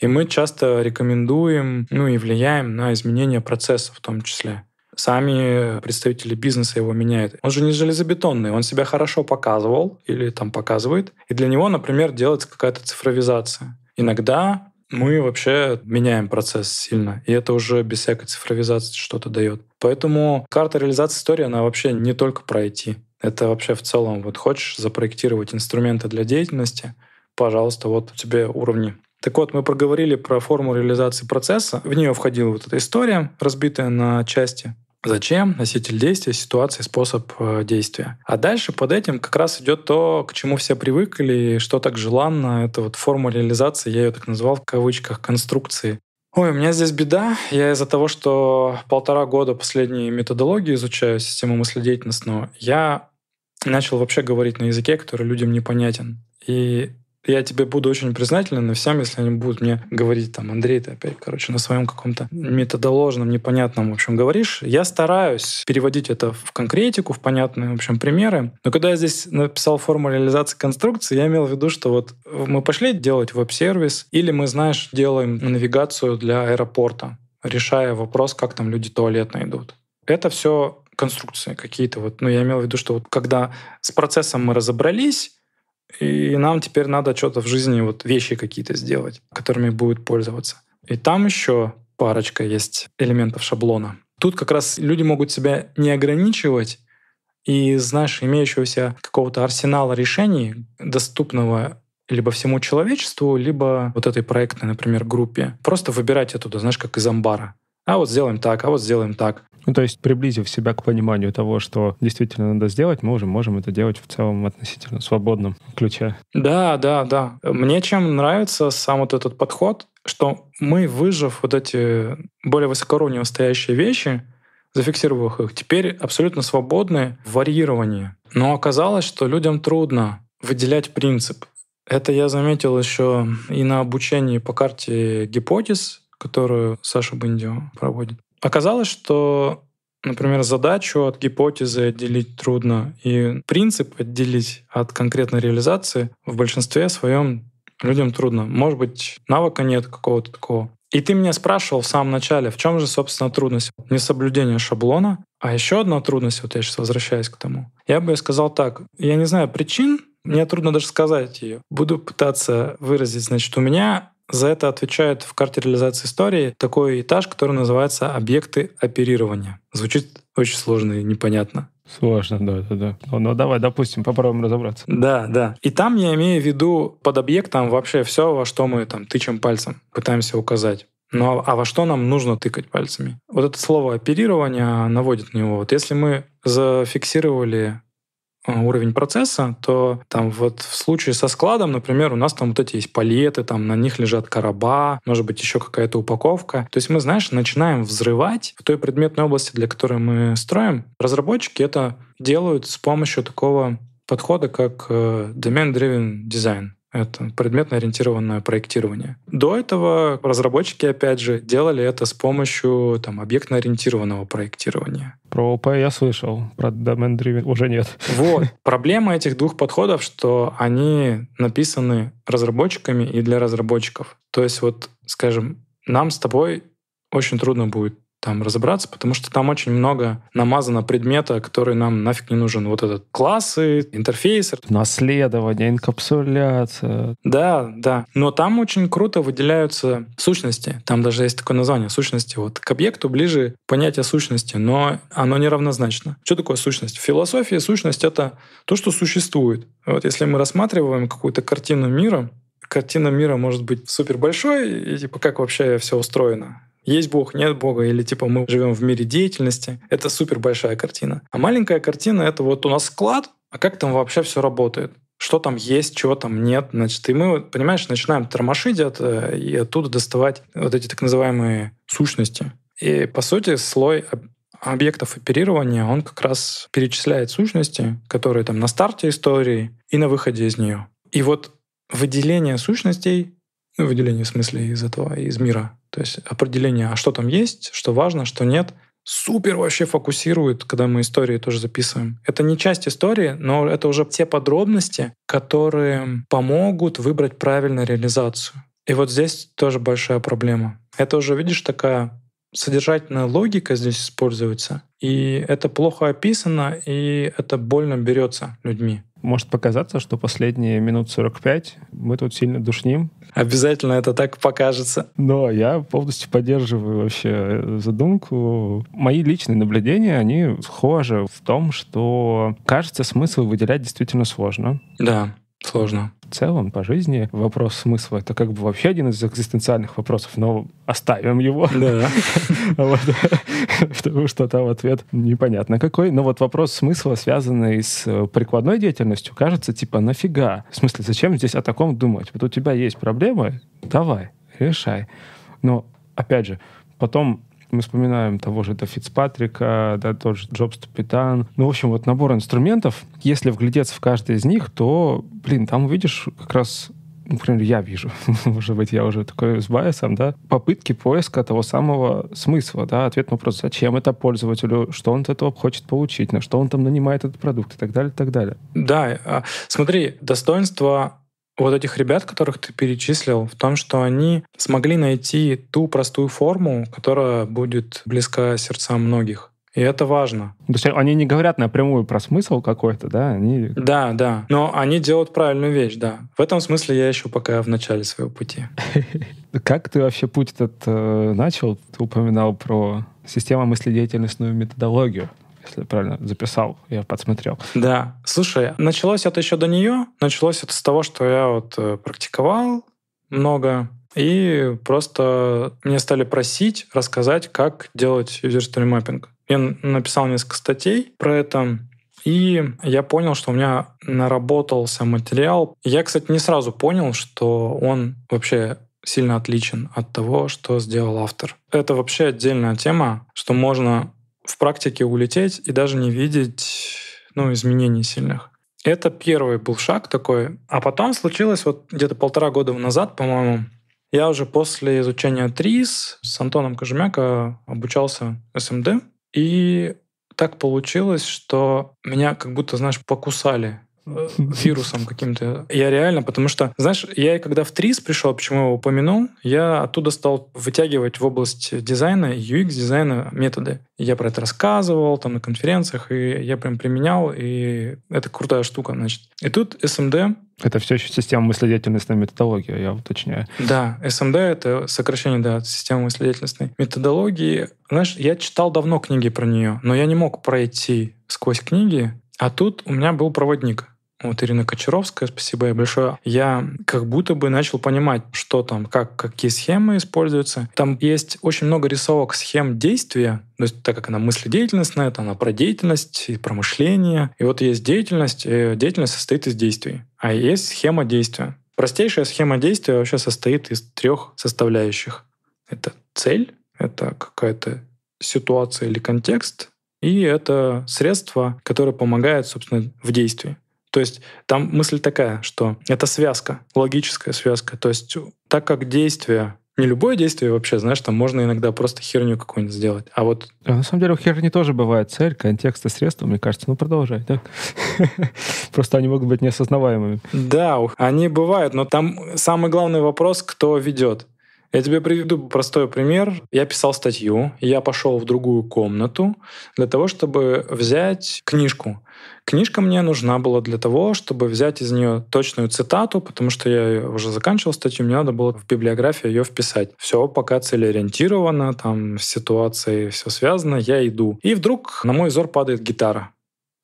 И мы часто рекомендуем, ну и влияем на изменение процесса в том числе сами представители бизнеса его меняют. Он же не железобетонный, он себя хорошо показывал или там показывает, и для него, например, делается какая-то цифровизация. Иногда мы вообще меняем процесс сильно, и это уже без всякой цифровизации что-то дает. Поэтому карта реализации истории, она вообще не только про IT. Это вообще в целом, вот хочешь запроектировать инструменты для деятельности, пожалуйста, вот тебе уровни так вот, мы проговорили про форму реализации процесса. В нее входила вот эта история, разбитая на части. Зачем? Носитель действия, ситуация, способ э, действия. А дальше под этим как раз идет то, к чему все привыкли, что так желанно. Это вот форма реализации, я ее так назвал в кавычках, конструкции. Ой, у меня здесь беда. Я из-за того, что полтора года последние методологии изучаю, систему мыследеятельностного, я начал вообще говорить на языке, который людям непонятен. И я тебе буду очень признателен и всем, если они будут мне говорить, там, Андрей, ты опять, короче, на своем каком-то методоложном, непонятном, в общем, говоришь. Я стараюсь переводить это в конкретику, в понятные, в общем, примеры. Но когда я здесь написал форму реализации конструкции, я имел в виду, что вот мы пошли делать веб-сервис, или мы, знаешь, делаем навигацию для аэропорта, решая вопрос, как там люди туалет найдут. Это все конструкции какие-то. Вот, ну, я имел в виду, что вот когда с процессом мы разобрались, и нам теперь надо что-то в жизни, вот вещи какие-то сделать, которыми будет пользоваться. И там еще парочка есть элементов шаблона. Тут как раз люди могут себя не ограничивать, и, знаешь, имеющегося какого-то арсенала решений, доступного либо всему человечеству, либо вот этой проектной, например, группе. Просто выбирать оттуда, знаешь, как из амбара. А вот сделаем так, а вот сделаем так. Ну, то есть, приблизив себя к пониманию того, что действительно надо сделать, мы уже можем это делать в целом относительно свободном ключе. Да, да, да. Мне чем нравится сам вот этот подход, что мы, выжив вот эти более высокоуровнево стоящие вещи, зафиксировав их, теперь абсолютно свободны в варьировании. Но оказалось, что людям трудно выделять принцип. Это я заметил еще и на обучении по карте гипотез, которую Саша Бендио проводит. Оказалось, что, например, задачу от гипотезы отделить трудно, и принцип отделить от конкретной реализации в большинстве своем людям трудно. Может быть, навыка нет какого-то такого. И ты меня спрашивал в самом начале, в чем же, собственно, трудность? Несоблюдение шаблона. А еще одна трудность, вот я сейчас возвращаюсь к тому. Я бы сказал так, я не знаю причин, мне трудно даже сказать ее. Буду пытаться выразить, значит, у меня за это отвечает в карте реализации истории такой этаж, который называется объекты оперирования. Звучит очень сложно и непонятно. Сложно, да, да, да. Ну, ну давай, допустим, попробуем разобраться. Да, да. И там я имею в виду под объектом вообще все, во что мы там тычем пальцем, пытаемся указать. Ну а, а во что нам нужно тыкать пальцами? Вот это слово оперирование наводит на него. Вот если мы зафиксировали Э, уровень процесса, то там вот в случае со складом, например, у нас там вот эти есть палеты, там на них лежат короба, может быть, еще какая-то упаковка. То есть мы, знаешь, начинаем взрывать в той предметной области, для которой мы строим. Разработчики это делают с помощью такого подхода, как э, Demand-Driven Design. Это предметно-ориентированное проектирование. До этого разработчики, опять же, делали это с помощью там, объектно-ориентированного проектирования. Про ОП я слышал, про Domain Driven уже нет. Вот. Проблема этих двух подходов, что они написаны разработчиками и для разработчиков. То есть вот, скажем, нам с тобой очень трудно будет там разобраться, потому что там очень много намазано предмета, который нам нафиг не нужен. Вот этот классы, интерфейс. Наследование, инкапсуляция. Да, да. Но там очень круто выделяются сущности. Там даже есть такое название — сущности. Вот к объекту ближе понятие сущности, но оно не равнозначно. Что такое сущность? В философии сущность — это то, что существует. Вот если мы рассматриваем какую-то картину мира, картина мира может быть супер большой, и типа как вообще все устроено есть Бог, нет Бога, или типа мы живем в мире деятельности. Это супер большая картина. А маленькая картина — это вот у нас склад, а как там вообще все работает? что там есть, чего там нет. Значит, и мы, понимаешь, начинаем тормошить это и оттуда доставать вот эти так называемые сущности. И, по сути, слой объектов оперирования, он как раз перечисляет сущности, которые там на старте истории и на выходе из нее. И вот выделение сущностей выделение в смысле из этого, из мира. То есть определение, а что там есть, что важно, что нет, супер вообще фокусирует, когда мы истории тоже записываем. Это не часть истории, но это уже те подробности, которые помогут выбрать правильную реализацию. И вот здесь тоже большая проблема. Это уже, видишь, такая содержательная логика здесь используется, и это плохо описано, и это больно берется людьми. Может показаться, что последние минут 45 мы тут сильно душним, Обязательно это так покажется. Но я полностью поддерживаю вообще э, задумку. Мои личные наблюдения, они схожи в том, что, кажется, смысл выделять действительно сложно. Да. Сложно. В целом, по жизни вопрос смысла — это как бы вообще один из экзистенциальных вопросов, но оставим его. Да. Потому что там ответ непонятно какой. Но вот вопрос смысла, связанный с э, прикладной деятельностью, кажется, типа, нафига? В смысле, зачем здесь о таком думать? Вот у тебя есть проблемы, давай, решай. Но, опять же, потом мы вспоминаем того же Фицпатрика, да, тот же Джобс Тупитан. Ну, в общем, вот набор инструментов. Если вглядеться в каждый из них, то, блин, там увидишь как раз например, я вижу, может быть, я уже такой с байесом, да, попытки поиска того самого смысла, да, ответ на вопрос, зачем это пользователю, что он от этого хочет получить, на что он там нанимает этот продукт и так далее, и так далее. Да, а, смотри, достоинство вот этих ребят, которых ты перечислил, в том, что они смогли найти ту простую форму, которая будет близка сердцам многих. И это важно. То есть они не говорят напрямую про смысл какой-то, да? Они... Да, да. Но они делают правильную вещь, да. В этом смысле я еще пока в начале своего пути. Как ты вообще путь этот э, начал? Ты упоминал про систему мыследеятельностную методологию если я правильно записал, я подсмотрел. Да. Слушай, началось это еще до нее. Началось это с того, что я вот э, практиковал много, и просто мне стали просить рассказать, как делать user story mapping Я написал несколько статей про это, и я понял, что у меня наработался материал. Я, кстати, не сразу понял, что он вообще сильно отличен от того, что сделал автор. Это вообще отдельная тема, что можно в практике улететь и даже не видеть ну, изменений сильных. Это первый был шаг такой. А потом случилось вот где-то полтора года назад, по-моему, я уже после изучения ТРИС с Антоном Кожемяко обучался СМД. Эм и так получилось, что меня как будто, знаешь, покусали Э, вирусом каким-то. Я реально, потому что, знаешь, я когда в ТРИС пришел, почему я его упомянул, я оттуда стал вытягивать в область дизайна, UX-дизайна методы. Я про это рассказывал там на конференциях, и я прям применял, и это крутая штука, значит. И тут СМД это все еще система мыследеятельностной методологии, я уточняю. Да, СМД — это сокращение да, от системы мыследеятельностной методологии. Знаешь, я читал давно книги про нее, но я не мог пройти сквозь книги, а тут у меня был проводник. Вот Ирина Кочаровская, спасибо ей большое. Я как будто бы начал понимать, что там, как, какие схемы используются. Там есть очень много рисовок схем действия, то есть так как она мыследеятельностная, это она про деятельность и про мышление. И вот есть деятельность, и э, деятельность состоит из действий. А есть схема действия. Простейшая схема действия вообще состоит из трех составляющих. Это цель, это какая-то ситуация или контекст, и это средство, которое помогает, собственно, в действии. То есть там мысль такая, что это связка, логическая связка. То есть так как действие не любое действие вообще, знаешь, там можно иногда просто херню какую-нибудь сделать. А вот... А на самом деле у херни тоже бывает цель, контекст и средства, мне кажется. Ну, продолжай, да? Просто они могут быть неосознаваемыми. Да, они бывают, но там самый главный вопрос, кто ведет. Я тебе приведу простой пример. Я писал статью, я пошел в другую комнату для того, чтобы взять книжку. Книжка мне нужна была для того, чтобы взять из нее точную цитату, потому что я уже заканчивал статью, мне надо было в библиографию ее вписать. Все пока целеориентировано, там с ситуацией все связано, я иду. И вдруг на мой взор падает гитара.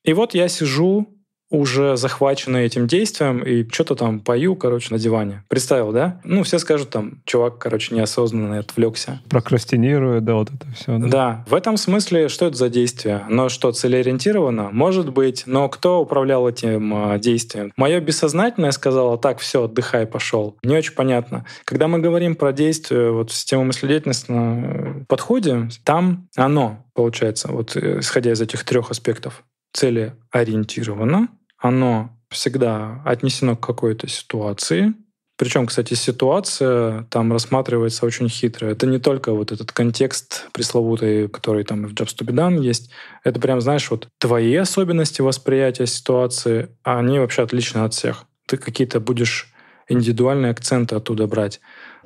И вот я сижу, уже захвачены этим действием и что-то там пою, короче, на диване. Представил, да? Ну, все скажут там, чувак, короче, неосознанно отвлекся. Прокрастинирует, да, вот это все. Да. да. В этом смысле, что это за действие? Но что, целеориентировано? Может быть, но кто управлял этим э, действием? Мое бессознательное сказала, так, все, отдыхай, пошел. Не очень понятно. Когда мы говорим про действие, вот в систему мыследеятельности на э, подходе, там оно, получается, вот э, исходя из этих трех аспектов. цели ориентировано оно всегда отнесено к какой-то ситуации. Причем, кстати, ситуация там рассматривается очень хитро. Это не только вот этот контекст пресловутый, который там в Jobs to be done есть. Это прям, знаешь, вот твои особенности восприятия ситуации, а они вообще отличны от всех. Ты какие-то будешь индивидуальные акценты оттуда брать.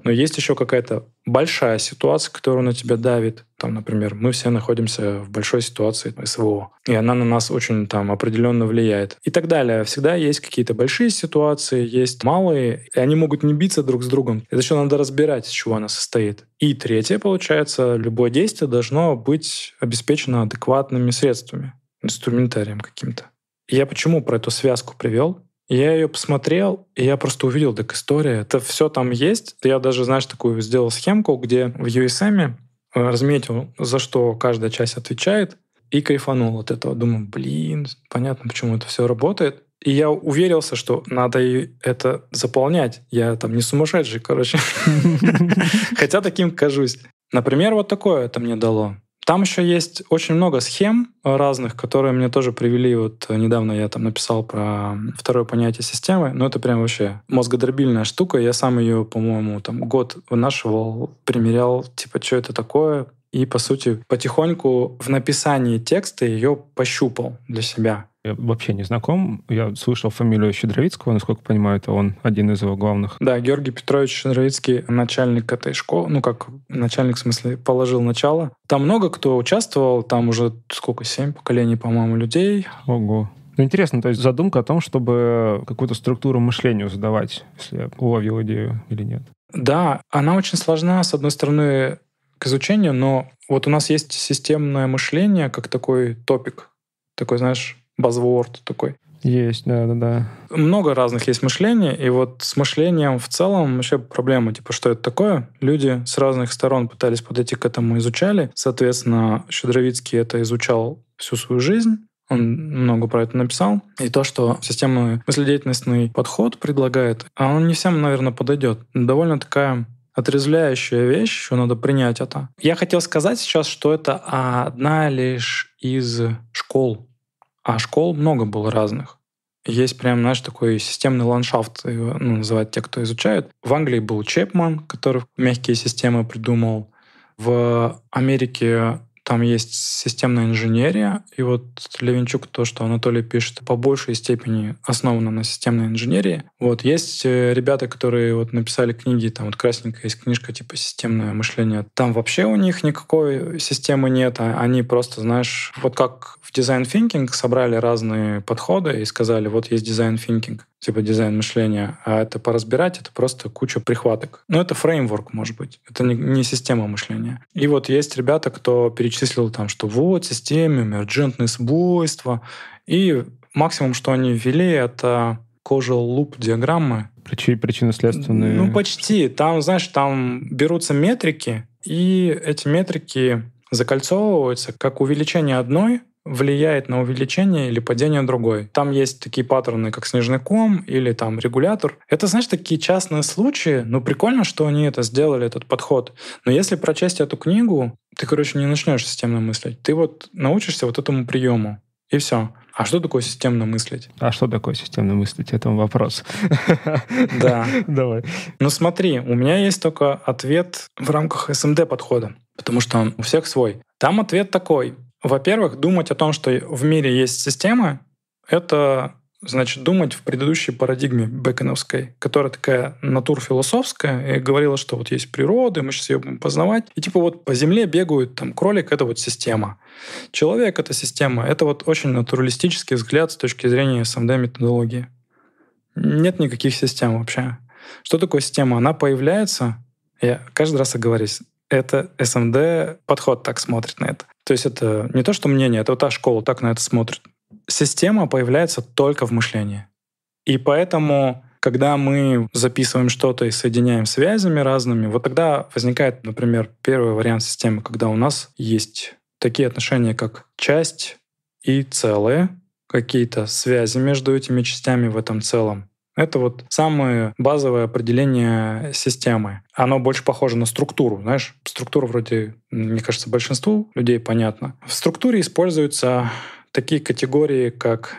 Но есть еще какая-то большая ситуация, которая на тебя давит. Там, например, мы все находимся в большой ситуации СВО, и она на нас очень там определенно влияет. И так далее. Всегда есть какие-то большие ситуации, есть малые, и они могут не биться друг с другом. Это еще надо разбирать, из чего она состоит. И третье, получается, любое действие должно быть обеспечено адекватными средствами, инструментарием каким-то. Я почему про эту связку привел? Я ее посмотрел, и я просто увидел, так история, это все там есть. Я даже, знаешь, такую сделал схемку, где в USM разметил, за что каждая часть отвечает, и кайфанул от этого. Думаю, блин, понятно, почему это все работает. И я уверился, что надо и это заполнять. Я там не сумасшедший, короче. Хотя таким кажусь. Например, вот такое это мне дало. Там еще есть очень много схем э, разных, которые мне тоже привели. Вот э, недавно я там написал про второе понятие системы, но это прям вообще мозгодробильная штука. Я сам ее, по-моему, там год вынашивал, примерял, типа, что это такое, и, по сути, потихоньку в написании текста ее пощупал для себя. Я вообще не знаком. Я слышал фамилию Щедровицкого, насколько понимаю, это он один из его главных. Да, Георгий Петрович Щедровицкий, начальник этой школы, ну как начальник, в смысле, положил начало. Там много кто участвовал, там уже сколько, семь поколений, по-моему, людей. Ого. Ну, интересно, то есть задумка о том, чтобы какую-то структуру мышлению задавать, если я уловил идею или нет. Да, она очень сложна. С одной стороны, к изучению, но вот у нас есть системное мышление как такой топик, такой, знаешь, buzzword такой. Есть, да, да, да. Много разных есть мышлений, и вот с мышлением в целом вообще проблема, типа, что это такое? Люди с разных сторон пытались подойти к этому, изучали. Соответственно, Щедровицкий это изучал всю свою жизнь, он много про это написал. И то, что системный мыследеятельностный подход предлагает, а он не всем, наверное, подойдет. Довольно такая отрезвляющая вещь, еще надо принять это. Я хотел сказать сейчас, что это одна лишь из школ. А школ много было разных. Есть прям, знаешь, такой системный ландшафт, его ну, называют те, кто изучает. В Англии был Чепман, который мягкие системы придумал. В Америке там есть системная инженерия, и вот Левинчук, то, что Анатолий пишет, по большей степени основано на системной инженерии. Вот есть э, ребята, которые вот написали книги, там вот красненькая есть книжка типа «Системное мышление». Там вообще у них никакой системы нет, а они просто, знаешь, вот как в дизайн thinking собрали разные подходы и сказали, вот есть дизайн thinking, типа дизайн мышления, а это поразбирать, это просто куча прихваток. Но ну, это фреймворк, может быть, это не, не система мышления. И вот есть ребята, кто перечисляет перечислил там, что вот системе эмерджентные свойства. И максимум, что они ввели, это кожа луп диаграммы. Причины, причинно-следственные. Ну, почти. Там, знаешь, там берутся метрики, и эти метрики закольцовываются как увеличение одной влияет на увеличение или падение другой. Там есть такие паттерны, как снежный ком или там регулятор. Это, знаешь, такие частные случаи. Ну, прикольно, что они это сделали, этот подход. Но если прочесть эту книгу, ты, короче, не начнешь системно мыслить. Ты вот научишься вот этому приему. И все. А что такое системно мыслить? А что такое системно мыслить? Это вопрос. Да. Давай. Ну смотри, у меня есть только ответ в рамках СМД эм подхода, потому что он у всех свой. Там ответ такой. Во-первых, думать о том, что в мире есть система, это значит, думать в предыдущей парадигме беконовской, которая такая натурфилософская, и говорила, что вот есть природа, мы сейчас ее будем познавать. И типа вот по земле бегают там кролик, это вот система. Человек — это система. Это вот очень натуралистический взгляд с точки зрения СМД-методологии. Эм Нет никаких систем вообще. Что такое система? Она появляется, я каждый раз оговорюсь, это СМД эм подход так смотрит на это. То есть это не то, что мнение, это вот та школа так на это смотрит. Система появляется только в мышлении. И поэтому, когда мы записываем что-то и соединяем связями разными, вот тогда возникает, например, первый вариант системы, когда у нас есть такие отношения, как часть и целое, какие-то связи между этими частями в этом целом. Это вот самое базовое определение системы. Оно больше похоже на структуру, знаешь. Структура вроде, мне кажется, большинству людей понятна. В структуре используются такие категории, как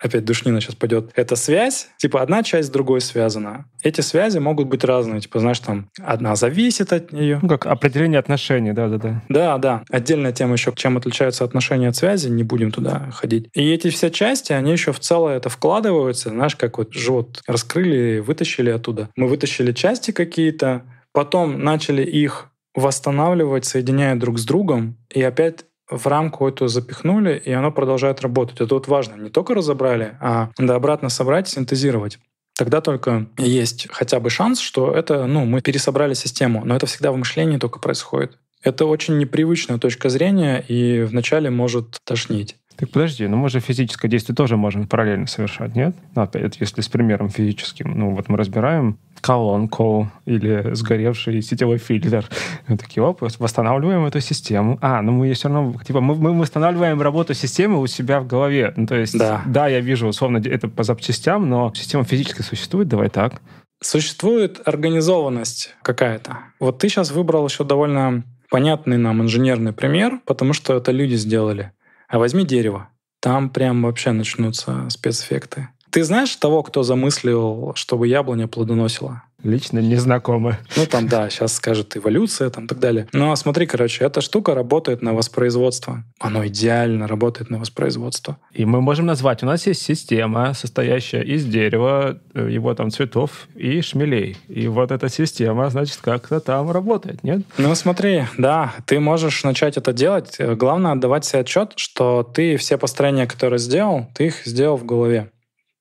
опять душнина сейчас пойдет, это связь, типа одна часть с другой связана. Эти связи могут быть разные, типа, знаешь, там одна зависит от нее. Ну, как определение отношений, да-да-да. Да-да. Отдельная тема еще, чем отличаются отношения от связи, не будем туда ходить. И эти все части, они еще в целое это вкладываются, знаешь, как вот живот раскрыли, вытащили оттуда. Мы вытащили части какие-то, потом начали их восстанавливать, соединяя друг с другом, и опять в рамку эту запихнули, и оно продолжает работать. Это вот важно. Не только разобрали, а надо обратно собрать, синтезировать. Тогда только есть хотя бы шанс, что это, ну, мы пересобрали систему. Но это всегда в мышлении только происходит. Это очень непривычная точка зрения и вначале может тошнить. Так подожди, ну мы же физическое действие тоже можем параллельно совершать, нет? Ну, опять, если с примером физическим, ну вот мы разбираем колонку или сгоревший сетевой фильтр. Мы такие, оп, восстанавливаем эту систему. А, ну мы все равно, типа, мы, мы восстанавливаем работу системы у себя в голове. Ну, то есть, да. да, я вижу, условно, это по запчастям, но система физически существует, давай так. Существует организованность какая-то. Вот ты сейчас выбрал еще довольно понятный нам инженерный пример, потому что это люди сделали. А возьми дерево. Там прям вообще начнутся спецэффекты. Ты знаешь того, кто замыслил, чтобы яблоня плодоносила? Лично не Ну, там, да, сейчас скажет эволюция, там, так далее. Но ну, а смотри, короче, эта штука работает на воспроизводство. Оно идеально работает на воспроизводство. И мы можем назвать, у нас есть система, состоящая из дерева, э, его там цветов и шмелей. И вот эта система, значит, как-то там работает, нет? Ну, смотри, да, ты можешь начать это делать. Э, главное отдавать себе отчет, что ты все построения, которые сделал, ты их сделал в голове.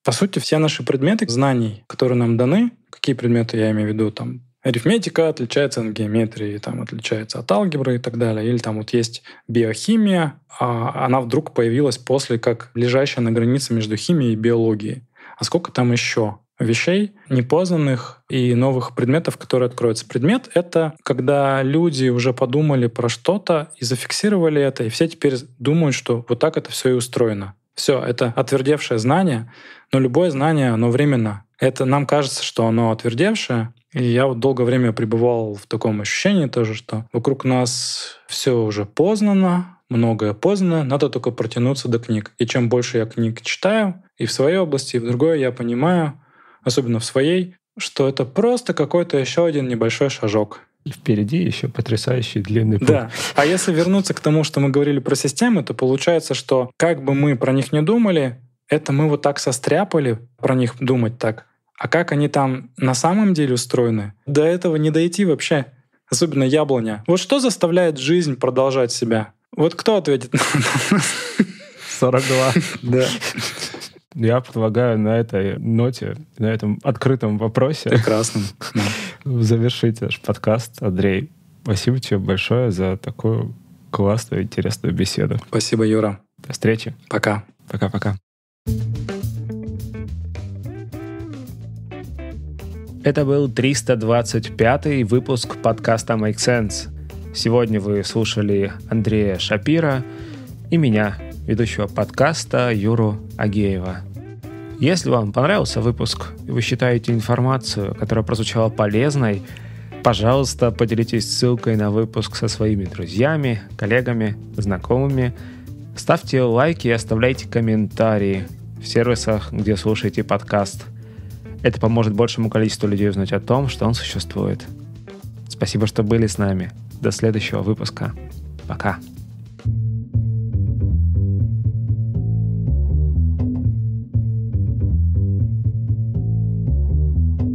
По сути, все наши предметы знаний, которые нам даны, какие предметы я имею в виду, там, арифметика отличается от геометрии, там, отличается от алгебры и так далее. Или там вот есть биохимия, а она вдруг появилась после, как лежащая на границе между химией и биологией. А сколько там еще вещей, непознанных и новых предметов, которые откроются. Предмет — это когда люди уже подумали про что-то и зафиксировали это, и все теперь думают, что вот так это все и устроено. Все, это отвердевшее знание, но любое знание, оно временно. Это нам кажется, что оно отвердевшее, и я вот долгое время пребывал в таком ощущении тоже, что вокруг нас все уже познано, многое познано, надо только протянуться до книг. И чем больше я книг читаю, и в своей области, и в другой, я понимаю, особенно в своей, что это просто какой-то еще один небольшой шажок впереди еще потрясающий длинный путь. Да. А если вернуться к тому, что мы говорили про системы, то получается, что как бы мы про них не думали, это мы вот так состряпали про них думать так. А как они там на самом деле устроены, до этого не дойти вообще. Особенно яблоня. Вот что заставляет жизнь продолжать себя? Вот кто ответит? 42. Да. Я предлагаю на этой ноте, на этом открытом вопросе... Прекрасным. Завершить наш подкаст. Андрей, спасибо тебе большое за такую классную, интересную беседу. Спасибо, Юра. До встречи. Пока. Пока-пока. Это был 325-й выпуск подкаста Make Sense. Сегодня вы слушали Андрея Шапира и меня, ведущего подкаста Юру Агеева. Если вам понравился выпуск и вы считаете информацию, которая прозвучала полезной, пожалуйста, поделитесь ссылкой на выпуск со своими друзьями, коллегами, знакомыми. Ставьте лайки и оставляйте комментарии в сервисах, где слушаете подкаст. Это поможет большему количеству людей узнать о том, что он существует. Спасибо, что были с нами. До следующего выпуска. Пока.